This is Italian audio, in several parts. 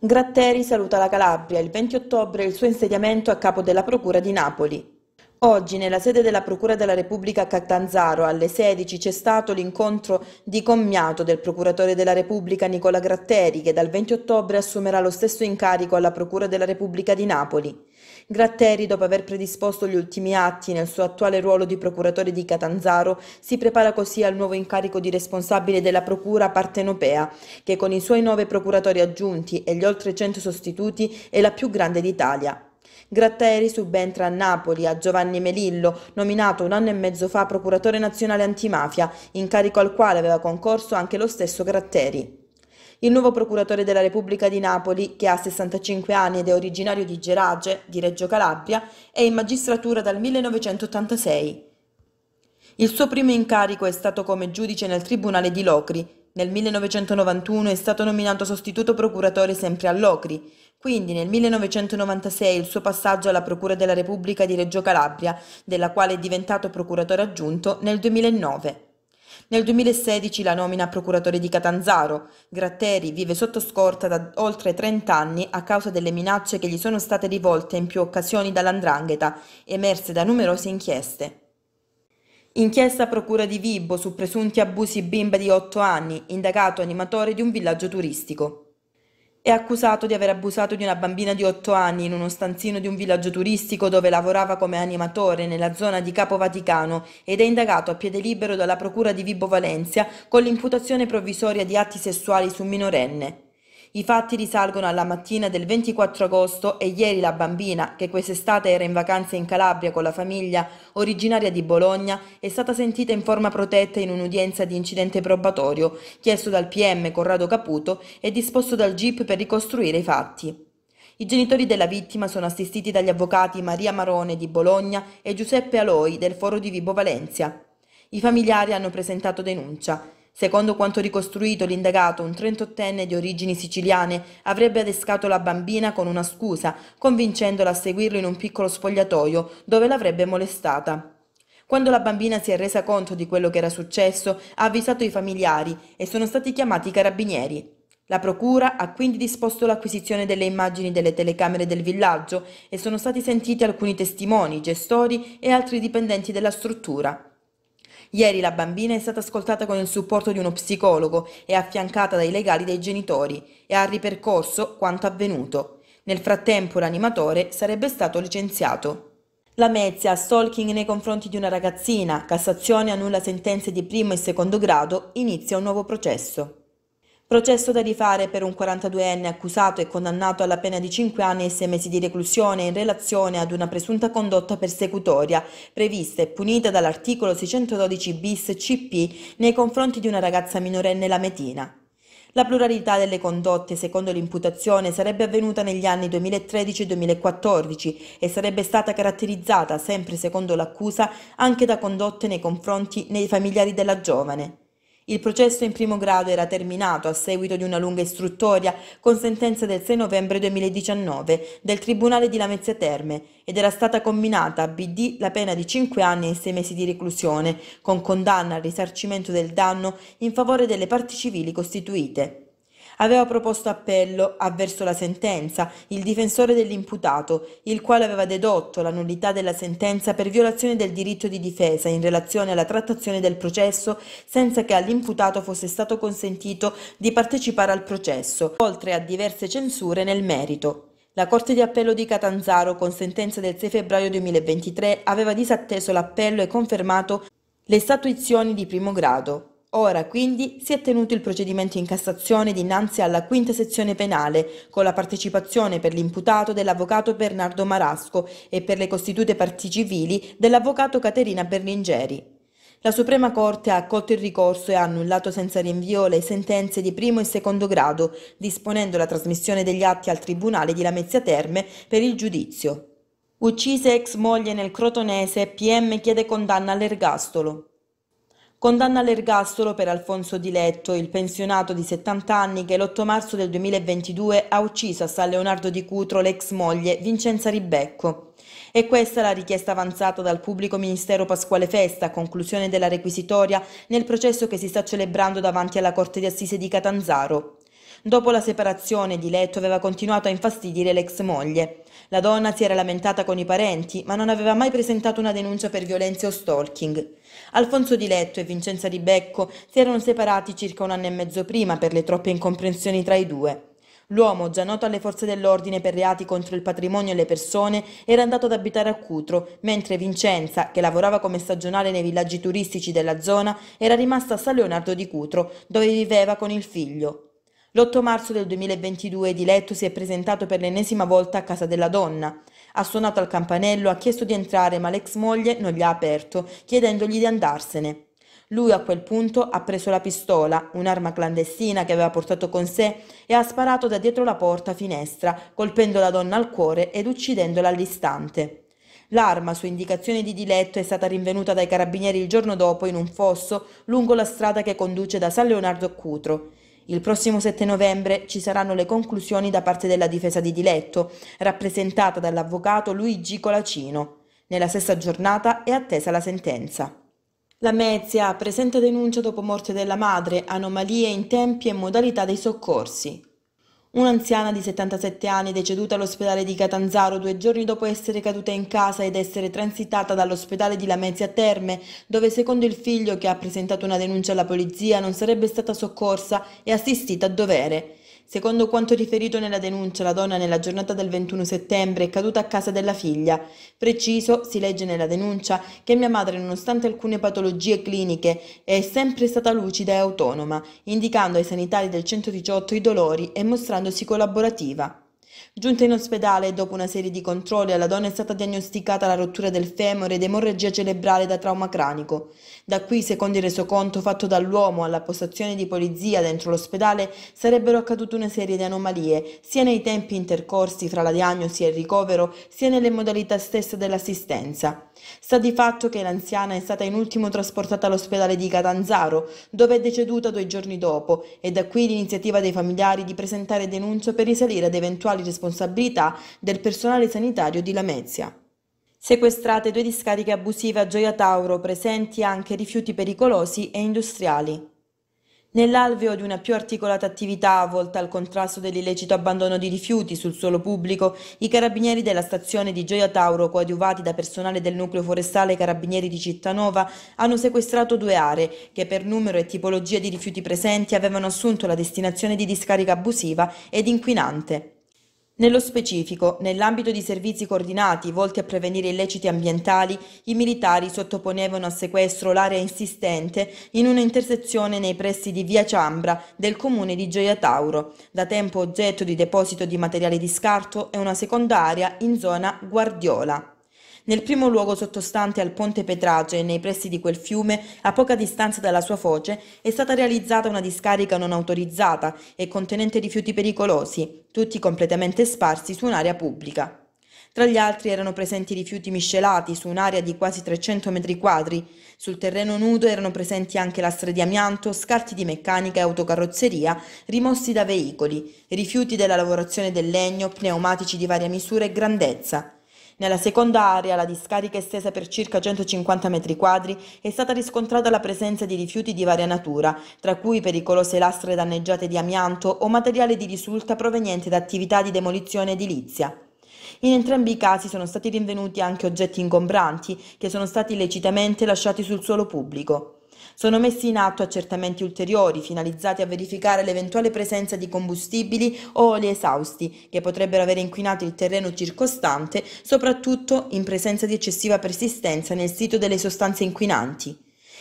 Gratteri saluta la Calabria. Il 20 ottobre il suo insediamento a capo della Procura di Napoli. Oggi nella sede della Procura della Repubblica a Catanzaro alle 16 c'è stato l'incontro di commiato del Procuratore della Repubblica Nicola Gratteri che dal 20 ottobre assumerà lo stesso incarico alla Procura della Repubblica di Napoli. Gratteri, dopo aver predisposto gli ultimi atti nel suo attuale ruolo di procuratore di Catanzaro, si prepara così al nuovo incarico di responsabile della procura partenopea, che con i suoi nove procuratori aggiunti e gli oltre 100 sostituti è la più grande d'Italia. Gratteri subentra a Napoli a Giovanni Melillo, nominato un anno e mezzo fa procuratore nazionale antimafia, incarico al quale aveva concorso anche lo stesso Gratteri. Il nuovo procuratore della Repubblica di Napoli, che ha 65 anni ed è originario di Gerage, di Reggio Calabria, è in magistratura dal 1986. Il suo primo incarico è stato come giudice nel Tribunale di Locri. Nel 1991 è stato nominato sostituto procuratore sempre a Locri. Quindi nel 1996 il suo passaggio alla Procura della Repubblica di Reggio Calabria, della quale è diventato procuratore aggiunto nel 2009. Nel 2016 la nomina a procuratore di Catanzaro. Gratteri vive sotto scorta da oltre 30 anni a causa delle minacce che gli sono state rivolte in più occasioni dall'andrangheta, emerse da numerose inchieste. Inchiesta a procura di Vibo su presunti abusi bimba di 8 anni, indagato animatore di un villaggio turistico. È accusato di aver abusato di una bambina di 8 anni in uno stanzino di un villaggio turistico dove lavorava come animatore nella zona di Capo Vaticano ed è indagato a piede libero dalla Procura di Vibo Valencia con l'imputazione provvisoria di atti sessuali su minorenne. I fatti risalgono alla mattina del 24 agosto e ieri la bambina, che quest'estate era in vacanza in Calabria con la famiglia, originaria di Bologna, è stata sentita in forma protetta in un'udienza di incidente probatorio, chiesto dal PM Corrado Caputo e disposto dal GIP per ricostruire i fatti. I genitori della vittima sono assistiti dagli avvocati Maria Marone di Bologna e Giuseppe Aloi del Foro di Vibo Valencia. I familiari hanno presentato denuncia. Secondo quanto ricostruito, l'indagato, un 38enne di origini siciliane, avrebbe adescato la bambina con una scusa, convincendola a seguirlo in un piccolo spogliatoio dove l'avrebbe molestata. Quando la bambina si è resa conto di quello che era successo, ha avvisato i familiari e sono stati chiamati i carabinieri. La procura ha quindi disposto l'acquisizione delle immagini delle telecamere del villaggio e sono stati sentiti alcuni testimoni, gestori e altri dipendenti della struttura. Ieri la bambina è stata ascoltata con il supporto di uno psicologo e affiancata dai legali dei genitori e ha ripercorso quanto avvenuto. Nel frattempo l'animatore sarebbe stato licenziato. La Mezia, stalking nei confronti di una ragazzina, Cassazione annulla sentenze di primo e secondo grado, inizia un nuovo processo. Processo da rifare per un 42enne accusato e condannato alla pena di 5 anni e 6 mesi di reclusione in relazione ad una presunta condotta persecutoria prevista e punita dall'articolo 612 bis CP nei confronti di una ragazza minorenne lametina. La pluralità delle condotte, secondo l'imputazione, sarebbe avvenuta negli anni 2013 2014 e sarebbe stata caratterizzata, sempre secondo l'accusa, anche da condotte nei confronti dei familiari della giovane. Il processo in primo grado era terminato a seguito di una lunga istruttoria con sentenza del 6 novembre 2019 del Tribunale di Lamezia Terme ed era stata comminata a BD la pena di 5 anni e 6 mesi di reclusione, con condanna al risarcimento del danno in favore delle parti civili costituite aveva proposto appello avverso la sentenza il difensore dell'imputato, il quale aveva dedotto la nullità della sentenza per violazione del diritto di difesa in relazione alla trattazione del processo senza che all'imputato fosse stato consentito di partecipare al processo, oltre a diverse censure nel merito. La Corte di Appello di Catanzaro, con sentenza del 6 febbraio 2023, aveva disatteso l'appello e confermato le statuizioni di primo grado. Ora quindi si è tenuto il procedimento in Cassazione dinanzi alla quinta sezione penale, con la partecipazione per l'imputato dell'avvocato Bernardo Marasco e per le costitute parti civili dell'avvocato Caterina Berlingeri. La Suprema Corte ha accolto il ricorso e ha annullato senza rinvio le sentenze di primo e secondo grado, disponendo la trasmissione degli atti al Tribunale di Lamezia Terme per il giudizio. Uccise ex moglie nel Crotonese, PM chiede condanna all'ergastolo. Condanna all'ergastolo per Alfonso Di Letto, il pensionato di 70 anni che l'8 marzo del 2022 ha ucciso a San Leonardo di Cutro l'ex moglie Vincenza Ribecco. E questa è la richiesta avanzata dal pubblico ministero Pasquale Festa a conclusione della requisitoria nel processo che si sta celebrando davanti alla Corte di Assise di Catanzaro. Dopo la separazione, Di Letto aveva continuato a infastidire l'ex moglie. La donna si era lamentata con i parenti, ma non aveva mai presentato una denuncia per violenze o stalking. Alfonso Di Letto e Vincenza Ribecco si erano separati circa un anno e mezzo prima per le troppe incomprensioni tra i due. L'uomo, già noto alle forze dell'ordine per reati contro il patrimonio e le persone, era andato ad abitare a Cutro, mentre Vincenza, che lavorava come stagionale nei villaggi turistici della zona, era rimasta a San Leonardo di Cutro, dove viveva con il figlio. L'8 marzo del 2022 Di Letto si è presentato per l'ennesima volta a Casa della Donna. Ha suonato al campanello, ha chiesto di entrare, ma l'ex moglie non gli ha aperto, chiedendogli di andarsene. Lui a quel punto ha preso la pistola, un'arma clandestina che aveva portato con sé, e ha sparato da dietro la porta finestra, colpendo la donna al cuore ed uccidendola all'istante. L'arma, su indicazione di Diletto, è stata rinvenuta dai carabinieri il giorno dopo in un fosso lungo la strada che conduce da San Leonardo a Cutro. Il prossimo 7 novembre ci saranno le conclusioni da parte della difesa di diletto, rappresentata dall'avvocato Luigi Colacino. Nella stessa giornata è attesa la sentenza. La Mezia presenta denuncia dopo morte della madre, anomalie in tempi e modalità dei soccorsi. Un'anziana di 77 anni deceduta all'ospedale di Catanzaro due giorni dopo essere caduta in casa ed essere transitata dall'ospedale di Lamezia Terme, dove secondo il figlio che ha presentato una denuncia alla polizia non sarebbe stata soccorsa e assistita a dovere. Secondo quanto riferito nella denuncia, la donna nella giornata del 21 settembre è caduta a casa della figlia. Preciso, si legge nella denuncia, che mia madre, nonostante alcune patologie cliniche, è sempre stata lucida e autonoma, indicando ai sanitari del 118 i dolori e mostrandosi collaborativa. Giunta in ospedale, dopo una serie di controlli, alla donna è stata diagnosticata la rottura del femore ed emorragia cerebrale da trauma cranico. Da qui, secondo il resoconto fatto dall'uomo alla postazione di polizia dentro l'ospedale, sarebbero accadute una serie di anomalie, sia nei tempi intercorsi fra la diagnosi e il ricovero, sia nelle modalità stesse dell'assistenza. Sta di fatto che l'anziana è stata in ultimo trasportata all'ospedale di Catanzaro, dove è deceduta due giorni dopo, e da qui l'iniziativa dei familiari di presentare denuncia per risalire ad eventuali responsabilità del personale sanitario di Lamezia. Sequestrate due discariche abusive a Gioia Tauro, presenti anche rifiuti pericolosi e industriali. Nell'alveo di una più articolata attività volta al contrasto dell'illecito abbandono di rifiuti sul suolo pubblico, i carabinieri della stazione di Gioia Tauro, coadiuvati da personale del nucleo forestale Carabinieri di Cittanova, hanno sequestrato due aree che per numero e tipologia di rifiuti presenti avevano assunto la destinazione di discarica abusiva ed inquinante. Nello specifico, nell'ambito di servizi coordinati volti a prevenire illeciti ambientali, i militari sottoponevano a sequestro l'area insistente in una intersezione nei pressi di Via Ciambra del comune di Gioia Tauro, da tempo oggetto di deposito di materiali di scarto e una seconda area in zona Guardiola. Nel primo luogo sottostante al ponte Petrace e nei pressi di quel fiume, a poca distanza dalla sua foce, è stata realizzata una discarica non autorizzata e contenente rifiuti pericolosi, tutti completamente sparsi su un'area pubblica. Tra gli altri erano presenti rifiuti miscelati su un'area di quasi 300 metri quadri. Sul terreno nudo erano presenti anche lastre di amianto, scarti di meccanica e autocarrozzeria rimossi da veicoli, rifiuti della lavorazione del legno, pneumatici di varia misura e grandezza. Nella seconda area, la discarica estesa per circa 150 metri quadri, è stata riscontrata la presenza di rifiuti di varia natura, tra cui pericolose lastre danneggiate di amianto o materiale di risulta proveniente da attività di demolizione edilizia. In entrambi i casi sono stati rinvenuti anche oggetti ingombranti che sono stati lecitamente lasciati sul suolo pubblico. Sono messi in atto accertamenti ulteriori finalizzati a verificare l'eventuale presenza di combustibili o oli esausti che potrebbero aver inquinato il terreno circostante, soprattutto in presenza di eccessiva persistenza nel sito delle sostanze inquinanti.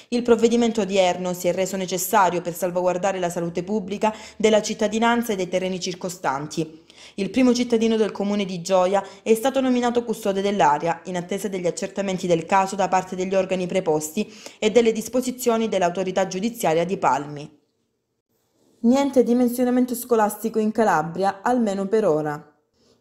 Il provvedimento odierno si è reso necessario per salvaguardare la salute pubblica della cittadinanza e dei terreni circostanti il primo cittadino del comune di Gioia, è stato nominato custode dell'area, in attesa degli accertamenti del caso da parte degli organi preposti e delle disposizioni dell'autorità giudiziaria di Palmi. Niente dimensionamento scolastico in Calabria, almeno per ora.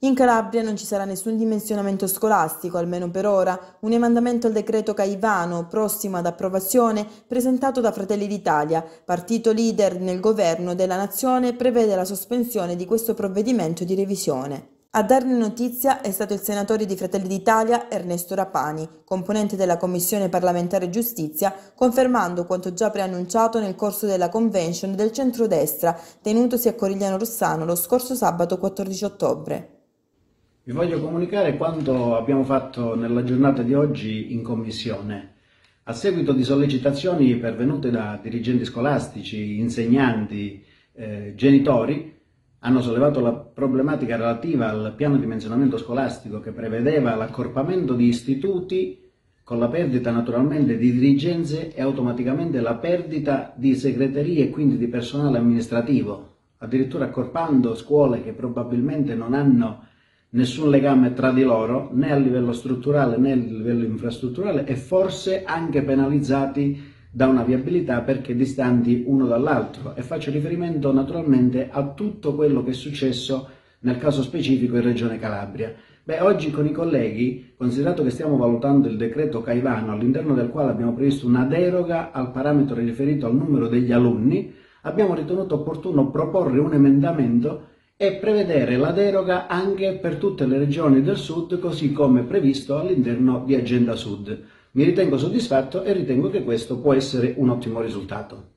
In Calabria non ci sarà nessun dimensionamento scolastico, almeno per ora. Un emendamento al decreto Caivano, prossimo ad approvazione, presentato da Fratelli d'Italia, partito leader nel governo della nazione, prevede la sospensione di questo provvedimento di revisione. A darne notizia è stato il senatore di Fratelli d'Italia Ernesto Rapani, componente della Commissione parlamentare giustizia, confermando quanto già preannunciato nel corso della convention del centrodestra tenutosi a Corigliano Rossano lo scorso sabato 14 ottobre. Vi voglio comunicare quanto abbiamo fatto nella giornata di oggi in commissione. A seguito di sollecitazioni pervenute da dirigenti scolastici, insegnanti, eh, genitori, hanno sollevato la problematica relativa al piano di menzionamento scolastico che prevedeva l'accorpamento di istituti con la perdita naturalmente di dirigenze e automaticamente la perdita di segreterie e quindi di personale amministrativo, addirittura accorpando scuole che probabilmente non hanno nessun legame tra di loro né a livello strutturale né a livello infrastrutturale e forse anche penalizzati da una viabilità perché distanti uno dall'altro e faccio riferimento naturalmente a tutto quello che è successo nel caso specifico in Regione Calabria. Beh, oggi con i colleghi, considerato che stiamo valutando il decreto Caivano, all'interno del quale abbiamo previsto una deroga al parametro riferito al numero degli alunni, abbiamo ritenuto opportuno proporre un emendamento e prevedere la deroga anche per tutte le regioni del Sud così come previsto all'interno di Agenda Sud. Mi ritengo soddisfatto e ritengo che questo può essere un ottimo risultato.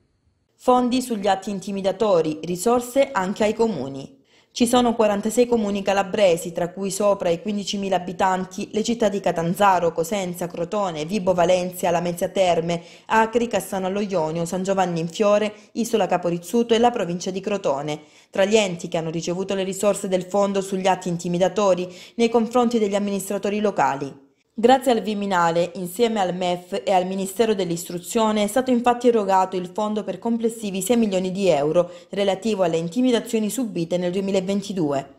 Fondi sugli atti intimidatori, risorse anche ai comuni. Ci sono 46 comuni calabresi, tra cui sopra i 15.000 abitanti, le città di Catanzaro, Cosenza, Crotone, Vibo Valencia, Lamezia Terme, Acri, Cassano allo Ionio, San Giovanni in Fiore, Isola Caporizzuto e la provincia di Crotone. Tra gli enti che hanno ricevuto le risorse del fondo sugli atti intimidatori nei confronti degli amministratori locali. Grazie al Viminale, insieme al MEF e al Ministero dell'Istruzione, è stato infatti erogato il fondo per complessivi 6 milioni di euro relativo alle intimidazioni subite nel 2022.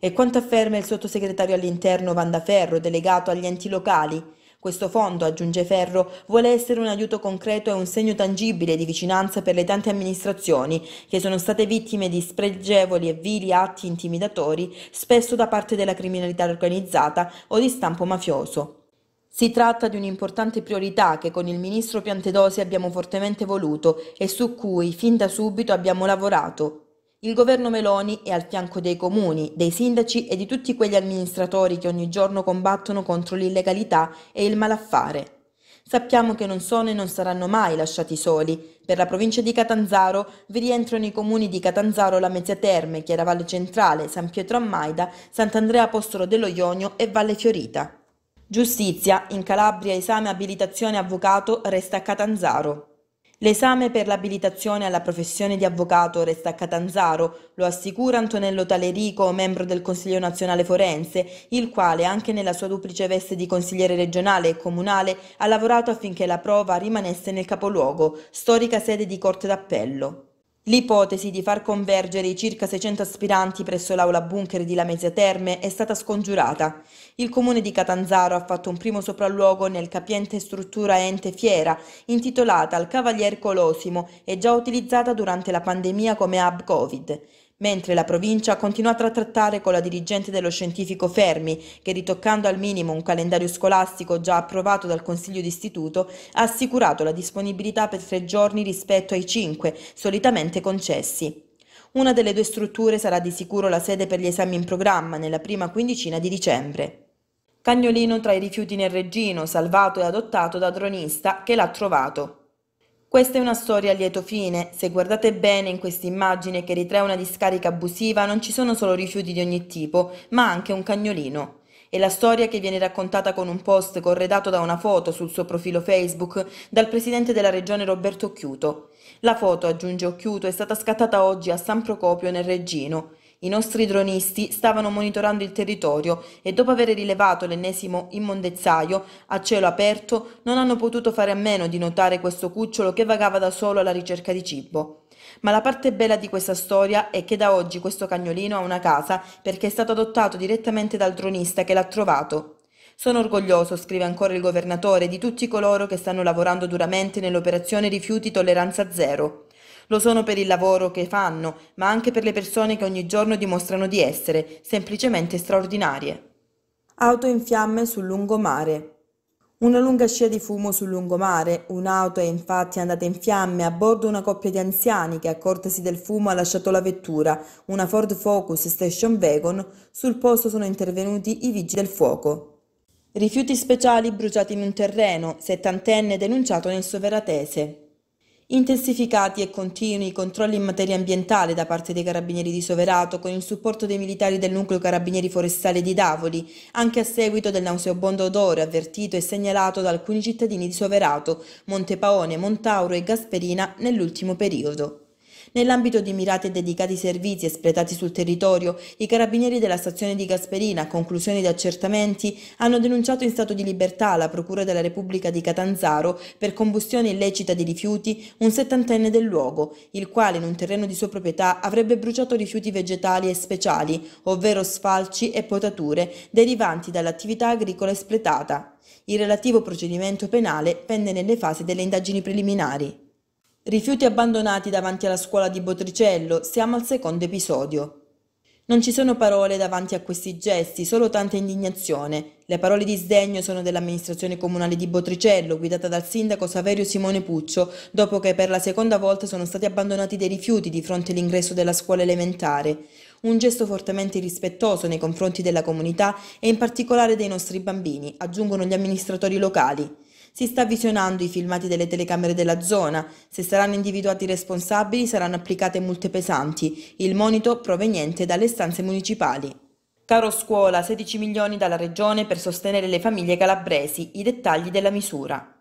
E quanto afferma il sottosegretario all'interno Vanda Ferro, delegato agli enti locali, questo fondo, aggiunge Ferro, vuole essere un aiuto concreto e un segno tangibile di vicinanza per le tante amministrazioni che sono state vittime di spregevoli e vili atti intimidatori, spesso da parte della criminalità organizzata o di stampo mafioso. Si tratta di un'importante priorità che con il ministro Piantedosi abbiamo fortemente voluto e su cui fin da subito abbiamo lavorato. Il governo Meloni è al fianco dei comuni, dei sindaci e di tutti quegli amministratori che ogni giorno combattono contro l'illegalità e il malaffare. Sappiamo che non sono e non saranno mai lasciati soli. Per la provincia di Catanzaro vi rientrano i comuni di Catanzaro La Mezzia Terme, Chiaravalle Centrale, San Pietro a Maida, Sant'Andrea Apostolo dello Ionio e Valle Fiorita. Giustizia, in Calabria esame abilitazione avvocato resta a Catanzaro. L'esame per l'abilitazione alla professione di avvocato resta a Catanzaro, lo assicura Antonello Talerico, membro del Consiglio nazionale forense, il quale anche nella sua duplice veste di consigliere regionale e comunale ha lavorato affinché la prova rimanesse nel capoluogo, storica sede di Corte d'Appello. L'ipotesi di far convergere i circa 600 aspiranti presso l'aula bunker di Lamezia Terme è stata scongiurata. Il comune di Catanzaro ha fatto un primo sopralluogo nel capiente struttura Ente Fiera, intitolata al Cavalier Colosimo e già utilizzata durante la pandemia come hub Covid mentre la provincia ha continuato a trattare con la dirigente dello scientifico Fermi, che ritoccando al minimo un calendario scolastico già approvato dal Consiglio d'Istituto, ha assicurato la disponibilità per tre giorni rispetto ai cinque solitamente concessi. Una delle due strutture sarà di sicuro la sede per gli esami in programma nella prima quindicina di dicembre. Cagnolino tra i rifiuti nel Reggino, salvato e adottato da dronista che l'ha trovato. Questa è una storia a lieto fine. Se guardate bene in questa immagine che ritrae una discarica abusiva, non ci sono solo rifiuti di ogni tipo, ma anche un cagnolino. È la storia che viene raccontata con un post corredato da una foto sul suo profilo Facebook dal presidente della regione Roberto Occhiuto. La foto, aggiunge Occhiuto, è stata scattata oggi a San Procopio nel Reggino, i nostri dronisti stavano monitorando il territorio e dopo aver rilevato l'ennesimo immondezzaio a cielo aperto non hanno potuto fare a meno di notare questo cucciolo che vagava da solo alla ricerca di cibo. Ma la parte bella di questa storia è che da oggi questo cagnolino ha una casa perché è stato adottato direttamente dal dronista che l'ha trovato sono orgoglioso, scrive ancora il governatore, di tutti coloro che stanno lavorando duramente nell'operazione rifiuti tolleranza zero. Lo sono per il lavoro che fanno, ma anche per le persone che ogni giorno dimostrano di essere, semplicemente straordinarie. Auto in fiamme sul lungomare. Una lunga scia di fumo sul lungomare, un'auto è infatti andata in fiamme, a bordo una coppia di anziani che accortasi del fumo ha lasciato la vettura, una Ford Focus Station Wagon, sul posto sono intervenuti i vigili del fuoco. Rifiuti speciali bruciati in un terreno, settantenne denunciato nel Soveratese. Intensificati e continui i controlli in materia ambientale da parte dei carabinieri di Soverato con il supporto dei militari del nucleo carabinieri forestale di Davoli, anche a seguito del nauseabondo odore avvertito e segnalato da alcuni cittadini di Soverato, Montepaone, Montauro e Gasperina nell'ultimo periodo. Nell'ambito di mirati e dedicati servizi espletati sul territorio, i carabinieri della stazione di Gasperina, a conclusione di accertamenti, hanno denunciato in stato di libertà alla Procura della Repubblica di Catanzaro per combustione illecita di rifiuti un settantenne del luogo, il quale in un terreno di sua proprietà avrebbe bruciato rifiuti vegetali e speciali, ovvero sfalci e potature, derivanti dall'attività agricola espletata. Il relativo procedimento penale pende nelle fasi delle indagini preliminari. Rifiuti abbandonati davanti alla scuola di Botricello, siamo al secondo episodio. Non ci sono parole davanti a questi gesti, solo tanta indignazione. Le parole di sdegno sono dell'amministrazione comunale di Botricello, guidata dal sindaco Saverio Simone Puccio, dopo che per la seconda volta sono stati abbandonati dei rifiuti di fronte all'ingresso della scuola elementare. Un gesto fortemente irrispettoso nei confronti della comunità e in particolare dei nostri bambini, aggiungono gli amministratori locali. Si sta visionando i filmati delle telecamere della zona. Se saranno individuati i responsabili saranno applicate multe pesanti, il monito proveniente dalle stanze municipali. Caro scuola, 16 milioni dalla regione per sostenere le famiglie calabresi, i dettagli della misura.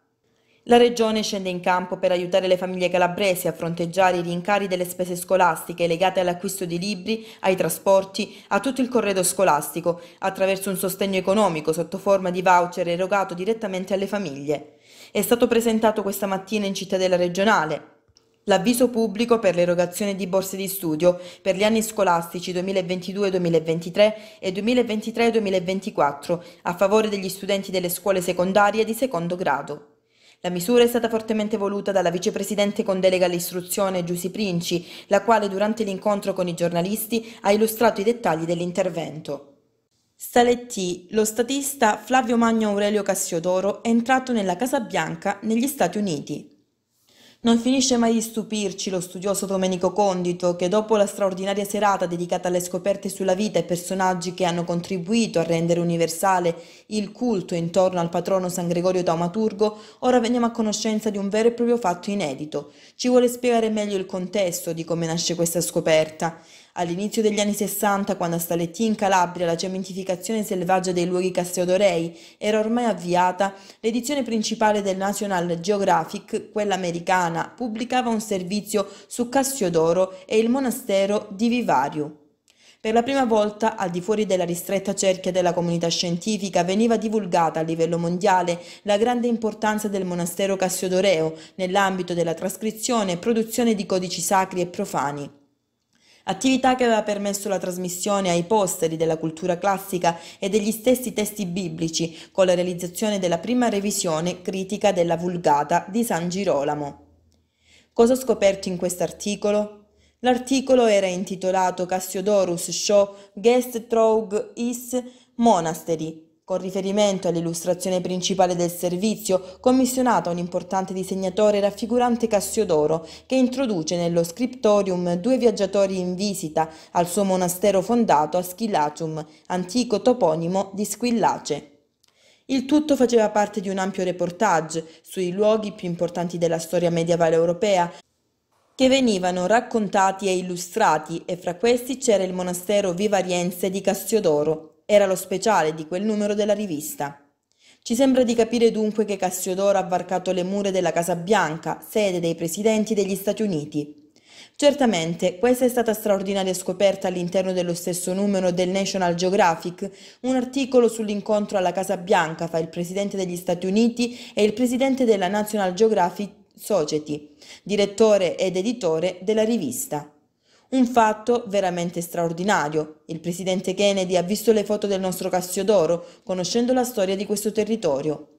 La Regione scende in campo per aiutare le famiglie calabresi a fronteggiare i rincari delle spese scolastiche legate all'acquisto di libri, ai trasporti, a tutto il corredo scolastico, attraverso un sostegno economico sotto forma di voucher erogato direttamente alle famiglie. È stato presentato questa mattina in cittadella regionale, L'avviso pubblico per l'erogazione di borse di studio per gli anni scolastici 2022-2023 e 2023-2024 a favore degli studenti delle scuole secondarie di secondo grado. La misura è stata fortemente voluta dalla vicepresidente con delega all'istruzione Giussi Princi, la quale durante l'incontro con i giornalisti ha illustrato i dettagli dell'intervento. Saletti, lo statista Flavio Magno Aurelio Cassiodoro, è entrato nella Casa Bianca negli Stati Uniti. Non finisce mai di stupirci lo studioso Domenico Condito che dopo la straordinaria serata dedicata alle scoperte sulla vita e personaggi che hanno contribuito a rendere universale il culto intorno al patrono San Gregorio Taumaturgo, ora veniamo a conoscenza di un vero e proprio fatto inedito. Ci vuole spiegare meglio il contesto di come nasce questa scoperta. All'inizio degli anni 60, quando a Staletti in Calabria la cementificazione selvaggia dei luoghi castrodorei era ormai avviata, l'edizione principale del National Geographic, quella americana, pubblicava un servizio su Cassiodoro e il monastero di Vivario. Per la prima volta, al di fuori della ristretta cerchia della comunità scientifica, veniva divulgata a livello mondiale la grande importanza del monastero Cassiodoreo nell'ambito della trascrizione e produzione di codici sacri e profani attività che aveva permesso la trasmissione ai posteri della cultura classica e degli stessi testi biblici con la realizzazione della prima revisione critica della Vulgata di San Girolamo. Cosa ho scoperto in questo articolo? L'articolo era intitolato Cassiodorus Show Gest Trog Is Monastery con riferimento all'illustrazione principale del servizio, commissionata un importante disegnatore raffigurante Cassiodoro, che introduce nello scriptorium due viaggiatori in visita al suo monastero fondato a Schillacium, antico toponimo di Squillace. Il tutto faceva parte di un ampio reportage sui luoghi più importanti della storia medievale europea, che venivano raccontati e illustrati, e fra questi c'era il monastero vivariense di Cassiodoro, era lo speciale di quel numero della rivista. Ci sembra di capire dunque che Cassiodoro ha varcato le mura della Casa Bianca, sede dei presidenti degli Stati Uniti. Certamente questa è stata straordinaria scoperta all'interno dello stesso numero del National Geographic, un articolo sull'incontro alla Casa Bianca fra il presidente degli Stati Uniti e il presidente della National Geographic Society, direttore ed editore della rivista. Un fatto veramente straordinario. Il presidente Kennedy ha visto le foto del nostro Cassiodoro, conoscendo la storia di questo territorio.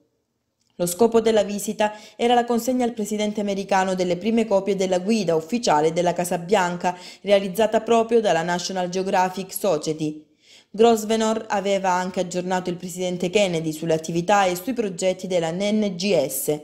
Lo scopo della visita era la consegna al presidente americano delle prime copie della guida ufficiale della Casa Bianca, realizzata proprio dalla National Geographic Society. Grosvenor aveva anche aggiornato il presidente Kennedy sulle attività e sui progetti della NNGS.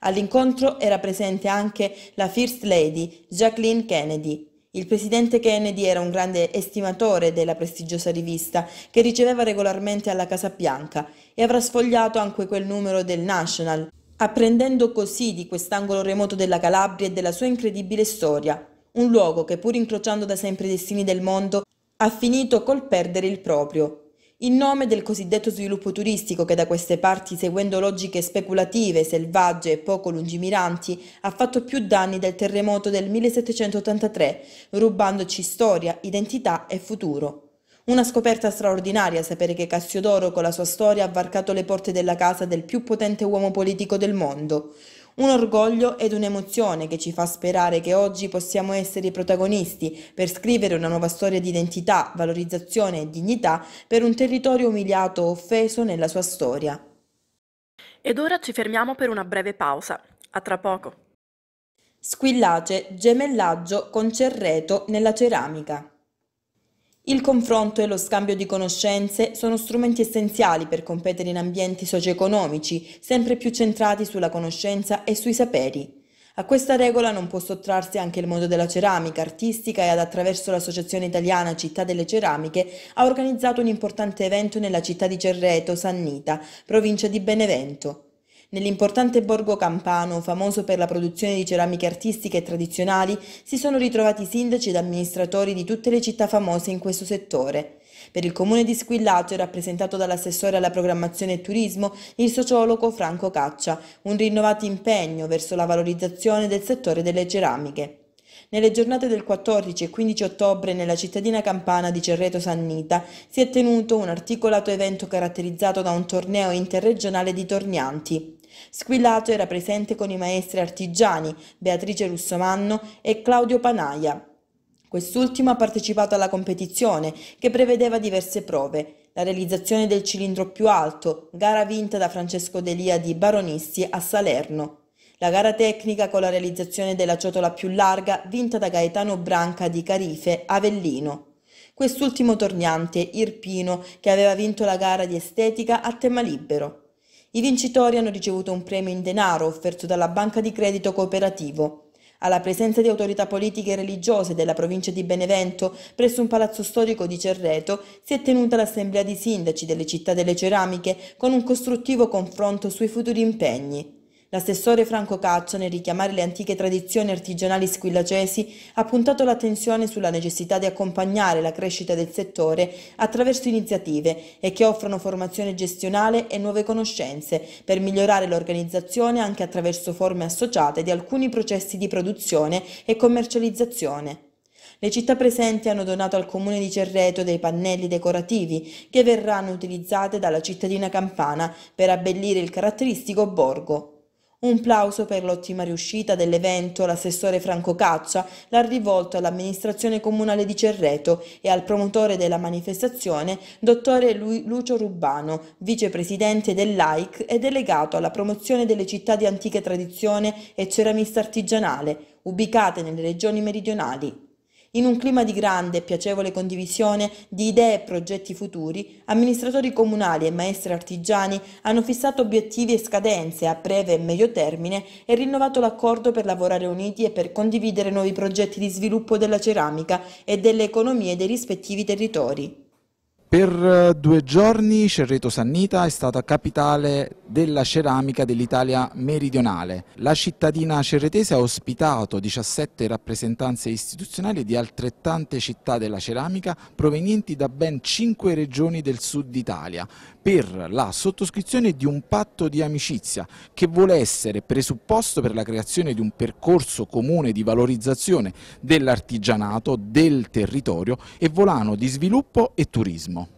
All'incontro era presente anche la First Lady Jacqueline Kennedy, il presidente Kennedy era un grande estimatore della prestigiosa rivista che riceveva regolarmente alla Casa Bianca e avrà sfogliato anche quel numero del National, apprendendo così di quest'angolo remoto della Calabria e della sua incredibile storia, un luogo che pur incrociando da sempre i destini del mondo ha finito col perdere il proprio, in nome del cosiddetto sviluppo turistico che da queste parti, seguendo logiche speculative, selvagge e poco lungimiranti, ha fatto più danni del terremoto del 1783, rubandoci storia, identità e futuro. Una scoperta straordinaria sapere che Cassiodoro con la sua storia ha varcato le porte della casa del più potente uomo politico del mondo. Un orgoglio ed un'emozione che ci fa sperare che oggi possiamo essere i protagonisti per scrivere una nuova storia di identità, valorizzazione e dignità per un territorio umiliato o offeso nella sua storia. Ed ora ci fermiamo per una breve pausa. A tra poco. Squillace, gemellaggio, con cerreto nella ceramica. Il confronto e lo scambio di conoscenze sono strumenti essenziali per competere in ambienti socio-economici sempre più centrati sulla conoscenza e sui saperi. A questa regola non può sottrarsi anche il mondo della ceramica artistica e ad attraverso l'Associazione Italiana Città delle Ceramiche ha organizzato un importante evento nella città di Cerreto, Sannita, provincia di Benevento. Nell'importante borgo campano, famoso per la produzione di ceramiche artistiche e tradizionali, si sono ritrovati sindaci ed amministratori di tutte le città famose in questo settore. Per il comune di Squillato è rappresentato dall'assessore alla programmazione e turismo il sociologo Franco Caccia, un rinnovato impegno verso la valorizzazione del settore delle ceramiche. Nelle giornate del 14 e 15 ottobre nella cittadina campana di Cerreto Sannita si è tenuto un articolato evento caratterizzato da un torneo interregionale di tornianti. Squillato era presente con i maestri artigiani Beatrice Russomanno e Claudio Panaia. Quest'ultimo ha partecipato alla competizione che prevedeva diverse prove, la realizzazione del cilindro più alto, gara vinta da Francesco Delia di Baronissi a Salerno. La gara tecnica con la realizzazione della ciotola più larga vinta da Gaetano Branca di Carife, Avellino. Quest'ultimo torniante, Irpino, che aveva vinto la gara di estetica a tema libero. I vincitori hanno ricevuto un premio in denaro offerto dalla Banca di Credito Cooperativo alla presenza di autorità politiche e religiose della provincia di Benevento, presso un palazzo storico di Cerreto, si è tenuta l'assemblea di sindaci delle città delle ceramiche con un costruttivo confronto sui futuri impegni. L'assessore Franco Caccia, nel richiamare le antiche tradizioni artigianali squillacesi, ha puntato l'attenzione sulla necessità di accompagnare la crescita del settore attraverso iniziative e che offrono formazione gestionale e nuove conoscenze per migliorare l'organizzazione anche attraverso forme associate di alcuni processi di produzione e commercializzazione. Le città presenti hanno donato al comune di Cerreto dei pannelli decorativi che verranno utilizzati dalla cittadina campana per abbellire il caratteristico borgo. Un plauso per l'ottima riuscita dell'evento l'assessore Franco Caccia l'ha rivolto all'amministrazione comunale di Cerreto e al promotore della manifestazione, dottore Lu Lucio Rubano, vicepresidente dell'AIC e delegato alla promozione delle città di antica tradizione e ceramista artigianale, ubicate nelle regioni meridionali. In un clima di grande e piacevole condivisione di idee e progetti futuri, amministratori comunali e maestri artigiani hanno fissato obiettivi e scadenze a breve e medio termine e rinnovato l'accordo per lavorare uniti e per condividere nuovi progetti di sviluppo della ceramica e delle economie dei rispettivi territori. Per eh, due giorni Cerreto Sannita è stata capitale della ceramica dell'Italia meridionale. La cittadina cerretese ha ospitato 17 rappresentanze istituzionali di altrettante città della ceramica provenienti da ben 5 regioni del sud Italia per la sottoscrizione di un patto di amicizia che vuole essere presupposto per la creazione di un percorso comune di valorizzazione dell'artigianato, del territorio e volano di sviluppo e turismo.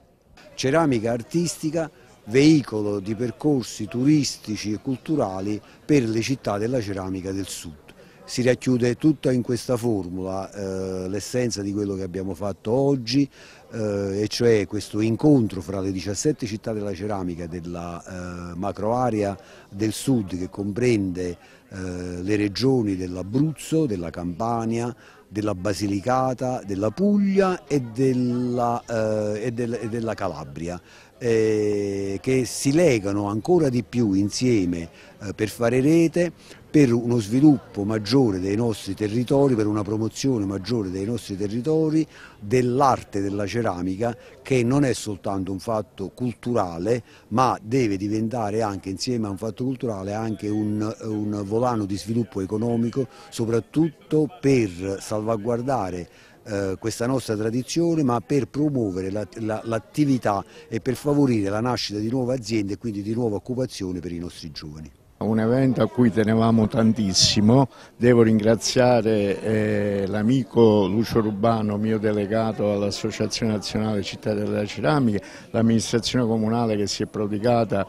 Ceramica artistica veicolo di percorsi turistici e culturali per le città della ceramica del sud. Si racchiude tutta in questa formula eh, l'essenza di quello che abbiamo fatto oggi, eh, e cioè questo incontro fra le 17 città della ceramica della eh, macroarea del sud che comprende eh, le regioni dell'Abruzzo, della Campania, della Basilicata, della Puglia e della, eh, e del, e della Calabria eh, che si legano ancora di più insieme eh, per fare rete, per uno sviluppo maggiore dei nostri territori, per una promozione maggiore dei nostri territori, dell'arte della ceramica che non è soltanto un fatto culturale ma deve diventare anche insieme a un fatto culturale anche un, un volano di sviluppo economico soprattutto per salvaguardare eh, questa nostra tradizione ma per promuovere l'attività la, la, e per favorire la nascita di nuove aziende e quindi di nuova occupazione per i nostri giovani. Un evento a cui tenevamo tantissimo, devo ringraziare eh, l'amico Lucio Rubano, mio delegato all'Associazione Nazionale Città della Ceramica, l'amministrazione comunale che si è prodigata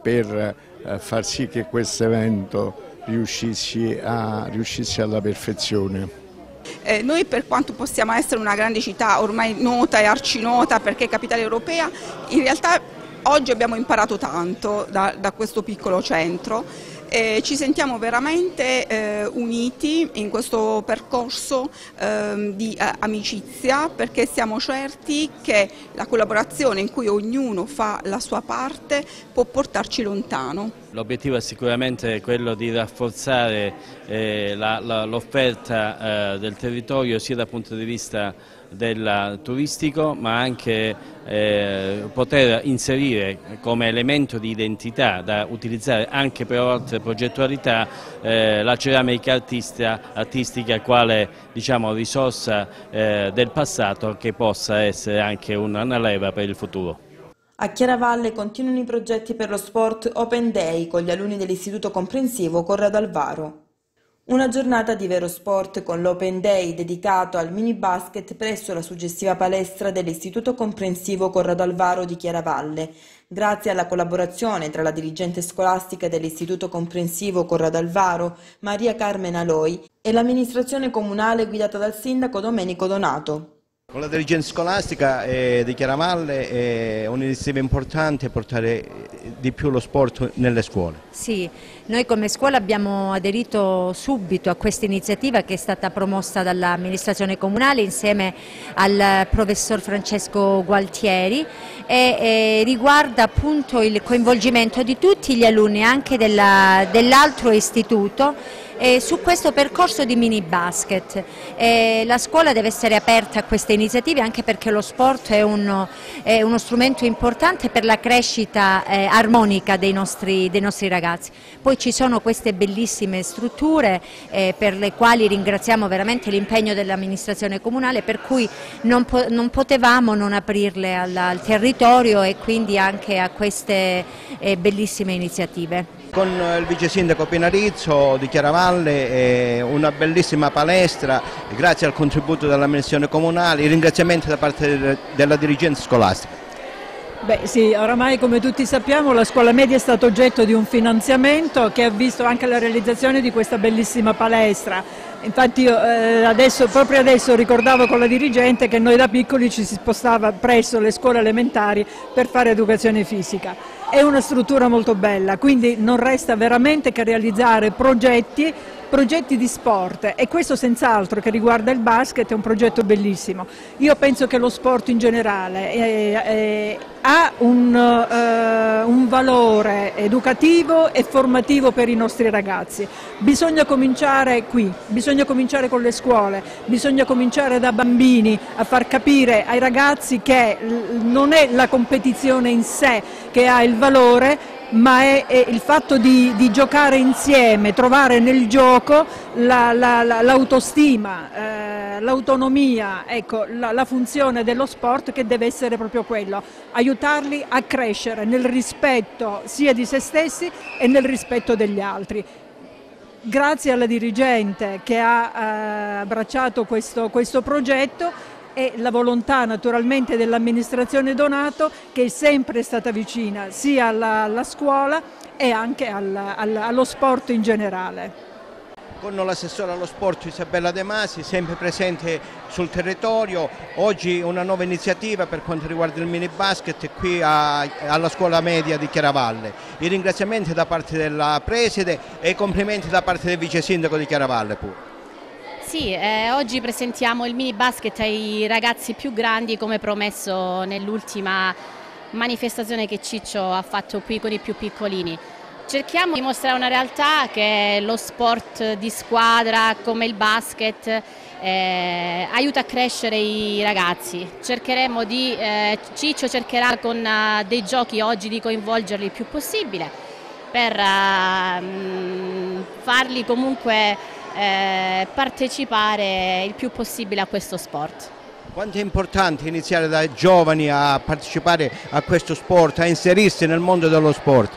per eh, far sì che questo evento riuscisse alla perfezione. Eh, noi per quanto possiamo essere una grande città ormai nota e arcinota perché è capitale europea, in realtà oggi abbiamo imparato tanto da, da questo piccolo centro. Eh, ci sentiamo veramente eh, uniti in questo percorso ehm, eh, di amicizia perché siamo certi che la collaborazione in cui ognuno fa la sua parte può portarci lontano. L'obiettivo è sicuramente quello di rafforzare eh, l'offerta eh, del territorio sia dal punto di vista del turistico ma anche eh, poter inserire come elemento di identità da utilizzare anche per altre progettualità eh, la ceramica artista, artistica quale diciamo, risorsa eh, del passato che possa essere anche una leva per il futuro. A Chiaravalle continuano i progetti per lo sport Open Day con gli alunni dell'Istituto Comprensivo Corrado Alvaro. Una giornata di vero sport con l'Open Day dedicato al mini basket presso la suggestiva palestra dell'Istituto Comprensivo Corrado Alvaro di Chiaravalle. Grazie alla collaborazione tra la dirigente scolastica dell'Istituto Comprensivo Corrado Alvaro, Maria Carmen Aloi, e l'amministrazione comunale guidata dal sindaco Domenico Donato. Con la dirigenza scolastica eh, di Chiaramalle eh, è un'iniziativa importante portare di più lo sport nelle scuole. Sì, noi come scuola abbiamo aderito subito a questa iniziativa che è stata promossa dall'amministrazione comunale insieme al professor Francesco Gualtieri e, e, riguarda appunto il coinvolgimento di tutti gli alunni anche dell'altro dell istituto eh, su questo percorso di mini basket. Eh, la scuola deve essere aperta a queste iniziative anche perché lo sport è uno, è uno strumento importante per la crescita eh, armonica dei nostri, dei nostri, ragazzi. Poi ci sono queste bellissime strutture eh, per le quali ringraziamo veramente l'impegno dell'amministrazione comunale per cui non, po non, potevamo non aprirle al, al territorio e quindi anche a queste eh, bellissime iniziative. Con il vice sindaco Pinarizzo di Chiaravalle una bellissima palestra grazie al contributo dell'amministrazione comunale, i ringraziamenti da parte della dirigenza scolastica. Beh sì, oramai come tutti sappiamo la scuola media è stata oggetto di un finanziamento che ha visto anche la realizzazione di questa bellissima palestra. Infatti io, eh, adesso, proprio adesso ricordavo con la dirigente che noi da piccoli ci si spostava presso le scuole elementari per fare educazione fisica è una struttura molto bella, quindi non resta veramente che realizzare progetti progetti di sport e questo senz'altro che riguarda il basket è un progetto bellissimo. Io penso che lo sport in generale è, eh, è, eh, ha un, eh, un, valore educativo e formativo per i nostri ragazzi. Bisogna cominciare qui, bisogna cominciare con le scuole, bisogna cominciare da bambini a far capire ai ragazzi che non è la competizione in sé che ha il valore, ma è, è il fatto di, di, giocare insieme, trovare nel gioco l'autostima, la, la, eh, l'autonomia, ecco, la, la, funzione dello sport che deve essere proprio quello, aiutarli a crescere nel rispetto sia di se stessi e nel rispetto degli altri. Grazie alla dirigente che ha eh, abbracciato questo, questo progetto e la volontà naturalmente dell'amministrazione Donato che è sempre stata vicina sia alla, alla scuola e anche alla, alla, allo sport in generale. Con l'assessore allo sport Isabella De Masi, sempre presente sul territorio, oggi una nuova iniziativa per quanto riguarda il mini basket qui a, alla scuola media di Chiaravalle. I ringraziamenti da parte della preside e i complimenti da parte del vice sindaco di Chiaravalle pure. Sì, eh, oggi presentiamo il mini basket ai ragazzi più grandi come promesso nell'ultima manifestazione che Ciccio ha fatto qui con i più piccolini. Cerchiamo di mostrare una realtà che lo sport di squadra come il basket eh, aiuta a crescere i ragazzi. Cercheremo di, eh, Ciccio cercherà con uh, dei giochi oggi di coinvolgerli il più possibile per uh, eh, mh, mm, farli comunque eh, partecipare il più possibile a questo sport. Quanto è importante iniziare da giovani a partecipare a questo sport, a inserirsi nel mondo dello sport?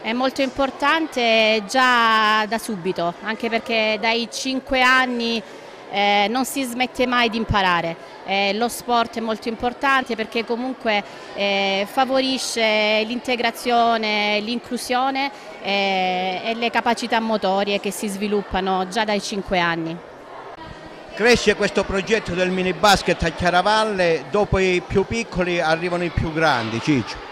È molto importante già da subito, anche perché dai 5 anni eh, non si smette mai di imparare. Eh, lo sport è molto importante perché comunque eh, favorisce l'integrazione, l'inclusione eh, e le capacità motorie che si sviluppano già dai 5 anni. Cresce questo progetto del mini basket a Chiaravalle, dopo i più piccoli arrivano i più grandi, Ciccio.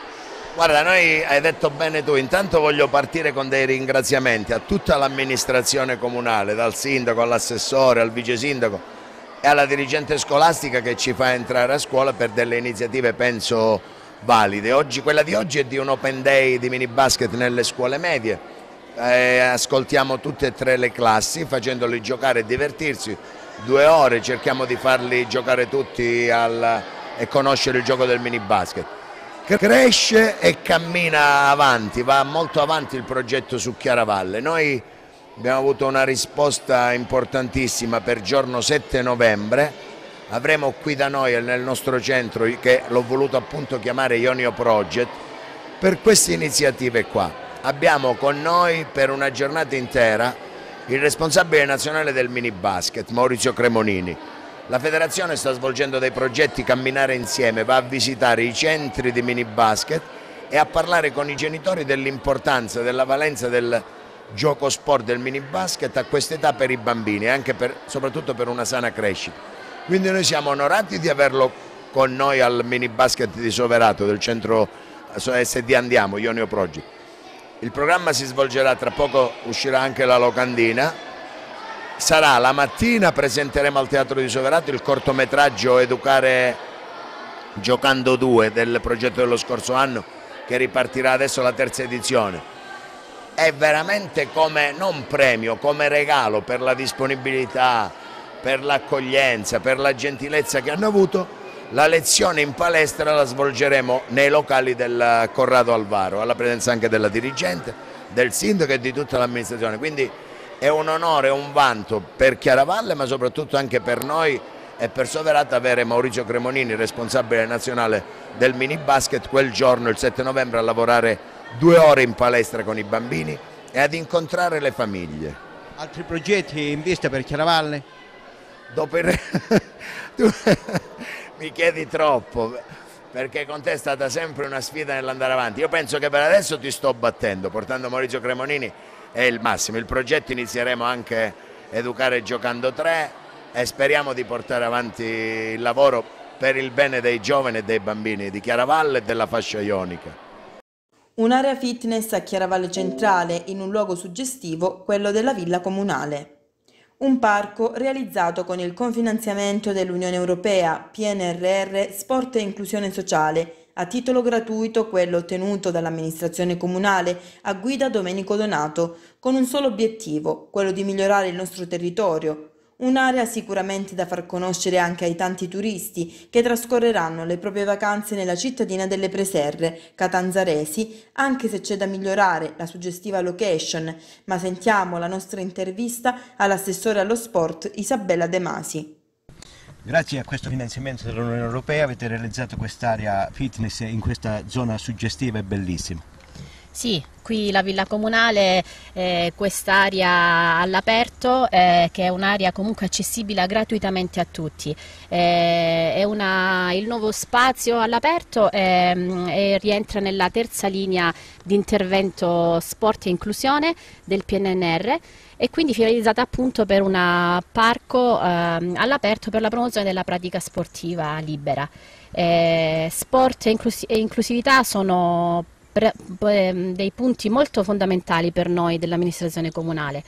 Guarda, noi hai detto bene tu, intanto voglio partire con dei ringraziamenti a tutta l'amministrazione comunale, dal sindaco all'assessore, al vice sindaco e alla dirigente scolastica che ci fa entrare a scuola per delle iniziative, penso, valide. Oggi, quella di oggi è di un open day di mini basket nelle scuole medie, eh, ascoltiamo tutte e tre le classi facendoli giocare e divertirsi, due ore cerchiamo di farli giocare tutti al, e conoscere il gioco del mini basket cresce e cammina avanti, va molto avanti il progetto su Chiaravalle. Noi abbiamo avuto una risposta importantissima per giorno 7 novembre, avremo qui da noi nel nostro centro, che l'ho voluto appunto chiamare Ionio Project, per queste iniziative qua. Abbiamo con noi per una giornata intera il responsabile nazionale del mini basket, Maurizio Cremonini, la federazione sta svolgendo dei progetti Camminare Insieme, va a visitare i centri di mini basket e a parlare con i genitori dell'importanza, della valenza del gioco sport, del mini basket a quest'età per i bambini e soprattutto per una sana crescita. Quindi noi siamo onorati di averlo con noi al mini basket di Soverato del centro SD Andiamo, Ionio Proggi. Il programma si svolgerà, tra poco uscirà anche la locandina sarà la mattina, presenteremo al Teatro di Soverato il cortometraggio Educare Giocando 2 del progetto dello scorso anno che ripartirà adesso la terza edizione. È veramente come, non premio, come regalo per la disponibilità, per l'accoglienza, per la gentilezza che hanno avuto. La lezione in palestra la svolgeremo nei locali del Corrado Alvaro, alla presenza anche della dirigente, del sindaco e di tutta l'amministrazione. Quindi è un onore, un vanto per Chiaravalle ma soprattutto anche per noi e per Soverata avere Maurizio Cremonini, responsabile nazionale del mini basket, quel giorno, il 7 novembre, a lavorare due ore in palestra con i bambini e ad incontrare le famiglie. Altri progetti in vista per Chiaravalle? Dopo il... tu... mi chiedi troppo perché con te è stata sempre una sfida nell'andare avanti. Io penso che per adesso ti sto battendo, portando Maurizio Cremonini è il massimo. Il progetto inizieremo anche Educare Giocando 3 e speriamo di portare avanti il lavoro per il bene dei giovani e dei bambini di Chiaravalle e della fascia ionica. Un'area fitness a Chiaravalle Centrale in un luogo suggestivo, quello della Villa Comunale. Un parco realizzato con il cofinanziamento dell'Unione Europea, PNRR, Sport e Inclusione Sociale, a titolo gratuito quello ottenuto dall'amministrazione comunale a guida Domenico Donato, con un solo obiettivo, quello di migliorare il nostro territorio, un'area sicuramente da far conoscere anche ai tanti turisti che trascorreranno le proprie vacanze nella cittadina delle Preserre, Catanzaresi, anche se c'è da migliorare la suggestiva location, ma sentiamo la nostra intervista all'assessore allo sport Isabella De Masi. Grazie a questo finanziamento dell'Unione Europea avete realizzato quest'area fitness in questa zona suggestiva e bellissima. Sì, qui la Villa Comunale, eh, quest'area all'aperto, eh, che è un'area comunque accessibile gratuitamente a tutti. Eh, una, il nuovo spazio all'aperto ehm, rientra nella terza linea di intervento sport e inclusione del PNNR e quindi finalizzata appunto per un parco ehm, all'aperto per la promozione della pratica sportiva libera. Eh, sport e, inclus e inclusività sono Ehm, dei punti molto fondamentali per noi dell'amministrazione comunale.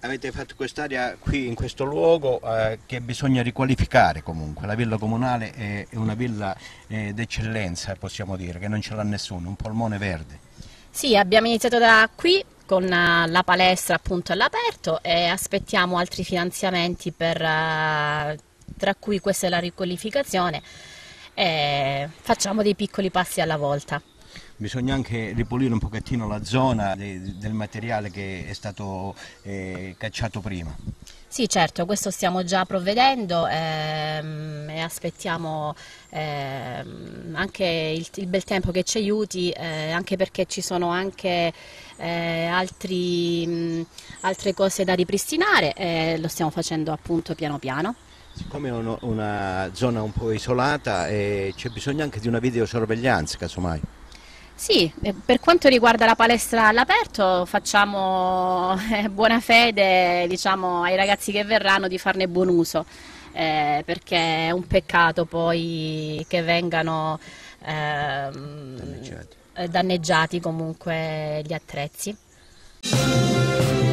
Avete fatto quest'area qui in questo luogo eh, che bisogna riqualificare comunque, la villa comunale è, una villa eh, d'eccellenza possiamo dire, che non ce l'ha nessuno, un polmone verde. Sì, abbiamo iniziato da qui con eh, la palestra appunto all'aperto e aspettiamo altri finanziamenti per, eh, tra cui questa è la riqualificazione e facciamo dei piccoli passi alla volta. Bisogna anche ripulire un pochettino la zona de, del materiale che è stato eh, cacciato prima. Sì, certo, questo stiamo già provvedendo ehm, e aspettiamo ehm, anche il, il, bel tempo che ci aiuti, eh, anche perché ci sono anche eh, altri, mh, altre cose da ripristinare e eh, lo stiamo facendo appunto piano piano. Siccome è una zona un po' isolata eh, c'è bisogno anche di una videosorveglianza, casomai. Sì, eh, per quanto riguarda la palestra all'aperto facciamo eh, buona fede diciamo, ai ragazzi che verranno di farne buon uso, eh, perché è un peccato poi che vengano ehm, eh, danneggiati. danneggiati comunque gli attrezzi.